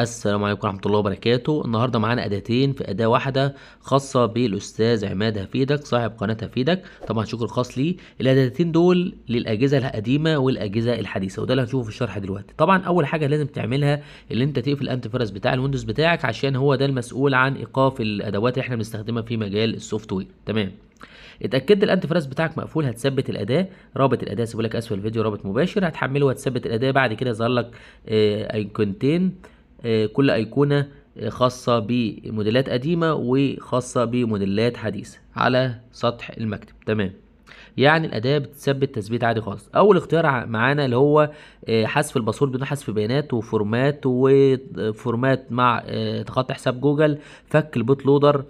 السلام عليكم ورحمة الله وبركاته النهاردة معانا أداتين في أداة واحدة خاصة بالأستاذ عماد هفيدك صاحب قناة هفيدك طبعا شكر خاص ليه الأداتين دول للأجهزة القديمة والأجهزة الحديثة وده اللي هنشوفه في الشرح دلوقتي طبعا أول حاجة لازم تعملها اللي أنت تقفل الأنتي فيروس بتاع الويندوز بتاعك عشان هو ده المسؤول عن إيقاف الأدوات اللي احنا بنستخدمها في مجال السوفت وير تمام اتاكدت الانتي فيروس بتاعك مقفول هتثبت الاداه رابط الاداه سيبه لك اسفل الفيديو رابط مباشر هتحمله وهتثبت الاداه بعد كده يظهر لك آه، ايكونتين آه آه، كل أيقونة آه، خاصة بموديلات قديمة وخاصة بموديلات حديثة على سطح المكتب تمام يعني الأداة بتثبت تثبيت عادي خالص أول اختيار معانا اللي هو آه، حذف الباسورد بدون حذف بيانات وفورمات وفورمات مع تخطي حساب جوجل فك البوت لودر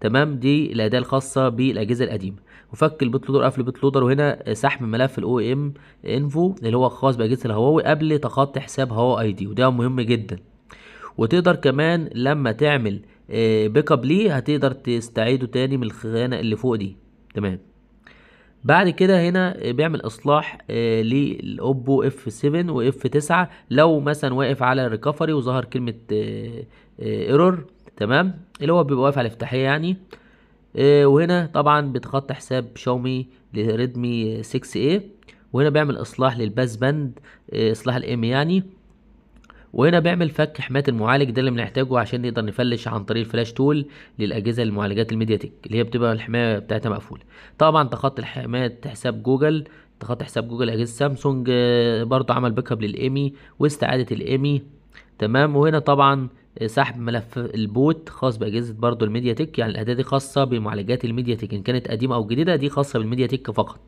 تمام دي الأداة الخاصة بالأجهزة القديمة وفك البوت لودر قفل البوت لودر وهنا سحب ملف الاو ام انفو اللي هو خاص باجهزه الهواوي قبل تخطي حساب هواوي اي دي وده مهم جدا وتقدر كمان لما تعمل بيك آه، اب ليه هتقدر تستعيده تاني من الخانه اللي فوق دي تمام بعد كده هنا آه، بيعمل اصلاح آه، للاوبو اف 7 واف 9 لو مثلا واقف على ريكفري وظهر كلمه ايرور تمام اللي هو بيبقى واقف على الافتتاحيه يعني وهنا طبعا بتخطى حساب شاومي لريدمي 6 a وهنا بيعمل اصلاح للباس باند اصلاح الام يعني وهنا بيعمل فك حماية المعالج ده اللي بنحتاجه عشان نقدر نفلش عن طريق الفلاش تول للأجهزة المعالجات تك اللي هي بتبقى الحماية بتاعتها مقفولة طبعا تخطي حماية حساب جوجل تخطي حساب جوجل أجهزة سامسونج آه، برضه عمل باك اب للإيمي واستعادة الإيمي تمام وهنا طبعا آه، سحب ملف البوت خاص باجهزه برضه الميديا تك يعني الاداه دي خاصه بمعالجات الميديا تك ان كانت قديمه او جديده دي خاصه بالميديا تك فقط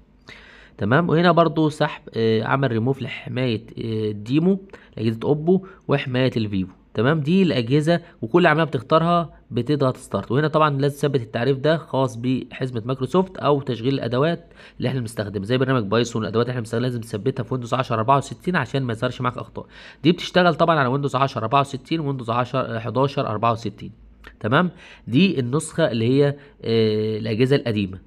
تمام وهنا برضو سحب آه عمل ريموف لحمايه آه الديمو اجهزه اوبو وحمايه الفيفو تمام دي الاجهزه وكل عمليه بتختارها بتضغط ستارت وهنا طبعا لازم تثبت التعريف ده خاص بحزمه مايكروسوفت او تشغيل الادوات اللي احنا بنستخدمها زي برنامج بايثون الادوات اللي احنا بنستخدمها لازم تثبتها في ويندوز 10 64 عشان ما يظهرش معاك اخطاء دي بتشتغل طبعا على ويندوز 10 64 ويندوز 10 11 64 تمام دي النسخه اللي هي آه، الاجهزه القديمه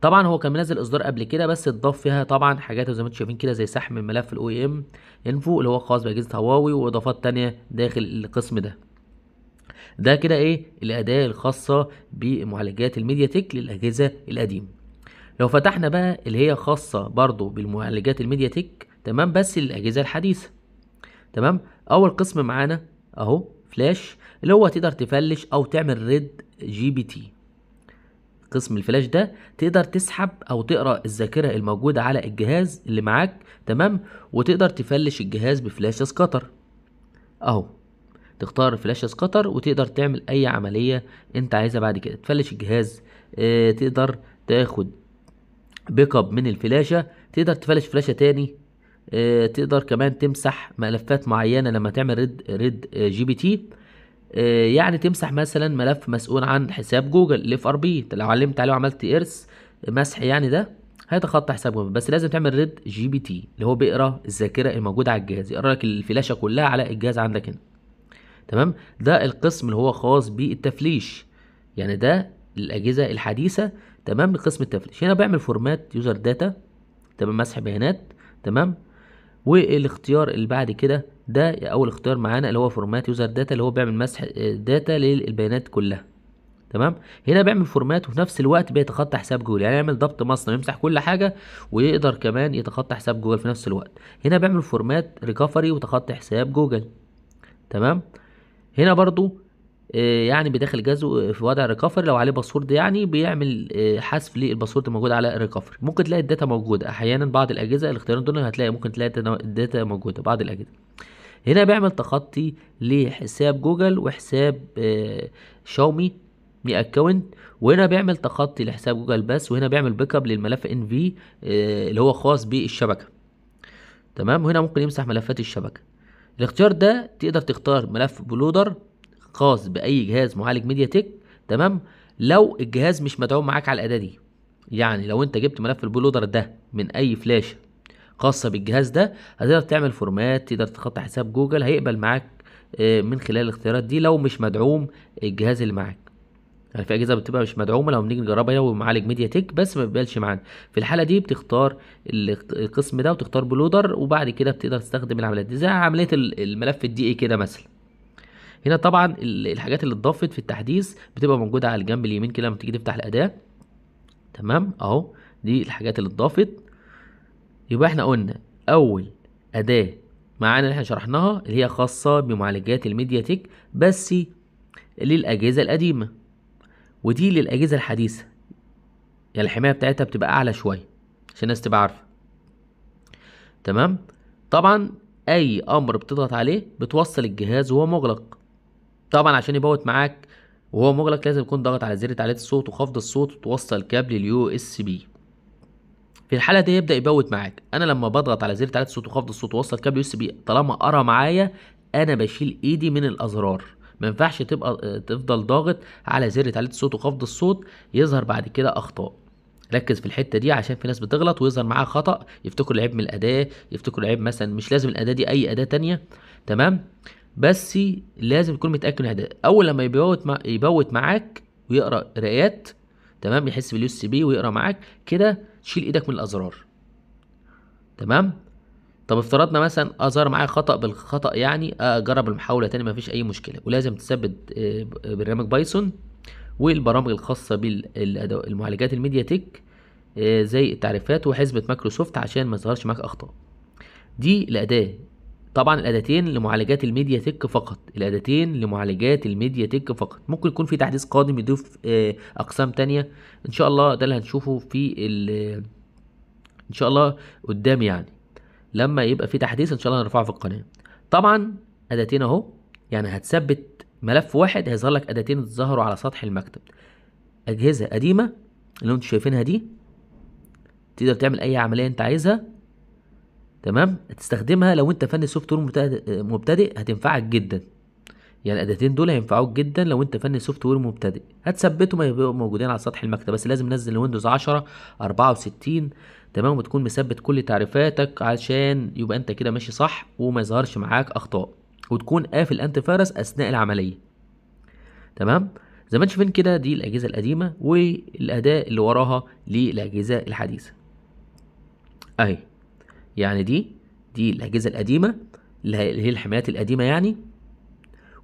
طبعا هو كان منزل اصدار قبل كده بس اتضاف فيها طبعا حاجات زي ما انتم شايفين كده زي سحب الملف الاو ام انفو اللي هو خاص باجهزه هواوي واضافات تانية داخل القسم ده ده كده ايه الاداه الخاصه بمعالجات الميديا تك للاجهزه القديمه لو فتحنا بقى اللي هي خاصه برضو بالمعالجات الميديا تك تمام بس للاجهزه الحديثه تمام اول قسم معانا اهو فلاش اللي هو تقدر تفلش او تعمل ريد جي بي تي قسم الفلاش ده تقدر تسحب او تقرا الذاكره الموجوده على الجهاز اللي معاك تمام وتقدر تفلش الجهاز بفلاش سكاتر اهو تختار فلاش سكاتر وتقدر تعمل اي عمليه انت عايزها بعد كده تفلش الجهاز اه تقدر تاخد بيك اب من الفلاشه تقدر تفلش فلاشه تاني اه تقدر كمان تمسح ملفات معينه لما تعمل ريد ريد جي آه، بي تي آه، يعني تمسح مثلا ملف مسؤول عن حساب جوجل الاف ار بي لو علمت عليه وعملت ارث مسح يعني ده هيتخطى حساب جوجل بس لازم تعمل ريد جي بي تي اللي هو بيقرا الذاكره الموجوده على الجهاز يقرا لك الفلاشه كلها على الجهاز عندك هنا تمام ده القسم اللي هو خاص بالتفليش يعني ده الاجهزه الحديثه تمام قسم التفليش هنا بيعمل فورمات يوزر داتا تمام مسح بيانات تمام والاختيار اللي بعد كده ده اول اختيار معانا اللي هو فورمات يوزر داتا اللي هو بيعمل مسح داتا للبيانات كلها تمام هنا بيعمل فورمات وفي نفس الوقت بيتخطى حساب جوجل يعني يعمل ضبط مصنع يمسح كل حاجه ويقدر كمان يتخطى حساب جوجل في نفس الوقت هنا بيعمل فورمات ريكفري وتخطي حساب جوجل تمام هنا برضو آه، يعني بداخل جهازه في وضع ريكفري لو عليه باسورد يعني بيعمل آه، حذف للباسورد الموجود على الريكفري ممكن تلاقي الداتا موجوده احيانا بعض الاجهزه الاختيارين دول هتلاقي ممكن تلاقي الداتا موجوده بعض الاجهزه هنا بيعمل تخطي لحساب جوجل وحساب آه، شاومي مي اكونت وهنا بيعمل تخطي لحساب جوجل بس وهنا بيعمل باك اب للملف ان آه، في اللي هو خاص بالشبكه تمام وهنا ممكن يمسح ملفات الشبكه الاختيار ده تقدر تختار ملف بلودر خاص باي جهاز معالج ميديا تك تمام لو الجهاز مش مدعوم معاك على الاداه دي يعني لو انت جبت ملف البلودر ده من اي فلاشه خاصه بالجهاز ده هتقدر تعمل فورمات تقدر تخطي حساب جوجل هيقبل معاك آه، من خلال الاختيارات دي لو مش مدعوم الجهاز اللي معاك يعني في اجهزه بتبقى مش مدعومه لو بنيجي نجربها هنا ومعالج ميديا تك بس ما بيبقاش معانا في الحاله دي بتختار القسم ده وتختار بلودر وبعد كده بتقدر تستخدم العمليات دي زي عمليه الملف الدي اي كده مثلا هنا طبعا الحاجات اللي اتضافت في التحديث بتبقى موجوده على الجنب اليمين كده لما تيجي تفتح الاداه تمام اهو دي الحاجات اللي اتضافت يبقى احنا قلنا اول اداه معانا اللي احنا شرحناها اللي هي خاصه بمعالجات الميديا تيك بس للاجهزه القديمه ودي للاجهزه الحديثه يعني الحمايه بتاعتها بتبقى اعلى شويه عشان الناس تبقى عارفه تمام طبعا اي امر بتضغط عليه بتوصل الجهاز وهو مغلق طبعا عشان يبوت معاك وهو مغلق لازم يكون ضغط على زر تعليق الصوت وخفض الصوت وتوصل كابل اليو اس بي في الحاله دي يبدا يبوت معاك انا لما بضغط على زر تعالى الصوت وخفض الصوت واوصل كابل يو اس بي طالما قرا معايا انا بشيل ايدي من الازرار ما ينفعش تبقى تفضل ضاغط على زر تعليق الصوت وخفض الصوت يظهر بعد كده اخطاء ركز في الحته دي عشان في ناس بتغلط ويظهر معاها خطا يفتكر العيب من الاداه يفتكر العيب مثلا مش لازم الاداه دي اي اداه تانية تمام بس لازم تكون متاكد من الاداه اول لما يبوت مع يبوت معاك ويقرا قراءات تمام يحس باليو اس بي ويقرا معاك كده تشيل ايدك من الازرار تمام طب افترضنا مثلا اظهر معايا خطا بالخطا يعني اجرب المحاوله تاني مفيش اي مشكله ولازم تثبت آه، برنامج بايثون والبرامج الخاصه بالمعالجات الميديا تك آه، زي التعريفات وحسبه مايكروسوفت عشان ما يظهرش معاك اخطاء دي الاداه طبعا الاداتين لمعالجات الميديا تك فقط الاداتين لمعالجات الميديا تك فقط ممكن يكون في تحديث قادم يضيف آه، اقسام تانية ان شاء الله ده اللي هنشوفه في ان شاء الله قدام يعني لما يبقى في تحديث ان شاء الله هنرفعه في القناه طبعا اداتين اهو يعني هتثبت ملف واحد هيظهر لك اداتين ظهروا على سطح المكتب اجهزه قديمه اللي انتم شايفينها دي تقدر تعمل اي عمليه انت عايزها تمام هتستخدمها لو انت فني سوفت وير مبتدئ هتنفعك جدا يعني الاداتين دول هينفعوك جدا لو انت فني سوفت وير مبتدئ هتثبته ما يبقوا موجودين على سطح المكتب بس لازم ننزل ويندوز 10 64 تمام وتكون مثبت كل تعريفاتك عشان يبقى انت كده ماشي صح وما يظهرش معاك اخطاء وتكون قافل انت فيروس اثناء العمليه تمام زي ما انت شايفين كده دي الاجهزه القديمه والاداء اللي وراها للاجهزه الحديثه اهي يعني دي دي الاجهزه القديمه اللي هي الحمايات القديمه يعني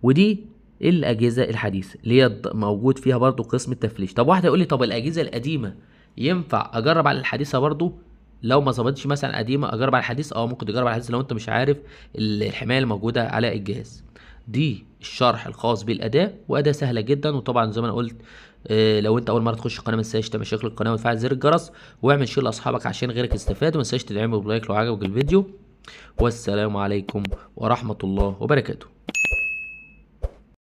ودي الاجهزه الحديثه اللي هي موجود فيها برضو قسم التفليش طب واحد يقول لي طب الاجهزه القديمه ينفع اجرب على الحديثه برضو لو ما ظبطتش مثلا قديمه اجرب على الحديث اه ممكن تجرب على الحديث لو انت مش عارف الحمايه الموجوده على الجهاز دي الشرح الخاص بالاداه واداه سهله جدا وطبعا زي ما انا قلت إيه لو انت اول مره تخش القناه ما تنساش تعمل شير القناه وتفعل زر الجرس واعمل شير لاصحابك عشان غيرك يستفاد وما تنساش تدعمه بلايك لو عجبك الفيديو والسلام عليكم ورحمه الله وبركاته